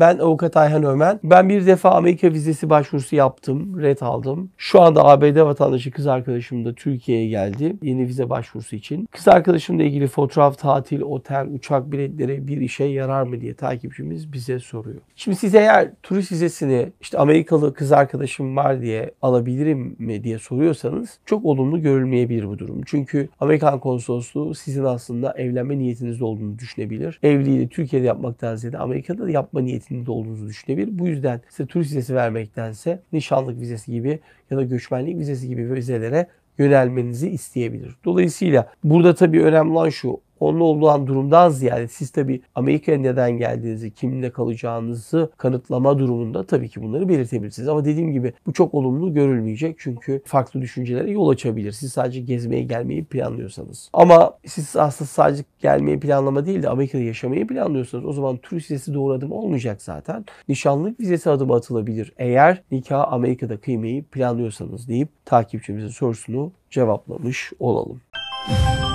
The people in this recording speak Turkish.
Ben avukat Ayhan Ömen. Ben bir defa Amerika vizesi başvurusu yaptım. Red aldım. Şu anda ABD vatandaşı kız arkadaşım da Türkiye'ye geldi. Yeni vize başvurusu için. Kız arkadaşımla ilgili fotoğraf, tatil, otel, uçak biletleri bir işe yarar mı diye takipçimiz bize soruyor. Şimdi siz eğer turist vizesini işte Amerikalı kız arkadaşım var diye alabilirim mi diye soruyorsanız çok olumlu görülmeyebilir bu durum. Çünkü Amerikan konsolosluğu sizin aslında evlenme niyetiniz olduğunu düşünebilir. Evliliği Türkiye'de yapmaktan ziyade Amerika'da da yapma niyeti üstünde olduğunuzu düşünebilir. Bu yüzden size turist vizesi vermektense nişanlık vizesi gibi ya da göçmenlik vizesi gibi vizelere yönelmenizi isteyebilir. Dolayısıyla burada tabii önemli olan şu Onunla olan durumdan ziyade siz tabii Amerika'ya neden geldiğinizi, kimle kalacağınızı kanıtlama durumunda tabii ki bunları belirtebilirsiniz. Ama dediğim gibi bu çok olumlu görülmeyecek çünkü farklı düşüncelere yol açabilir. Siz sadece gezmeye gelmeyi planlıyorsanız. Ama siz aslında sadece gelmeyi planlama değil de Amerika'da yaşamayı planlıyorsanız o zaman turist vizesi doğru adım olmayacak zaten. Nişanlık vizesi adımı atılabilir. Eğer nikah Amerika'da kıymayı planlıyorsanız deyip takipçimizin sorusunu cevaplamış olalım. Müzik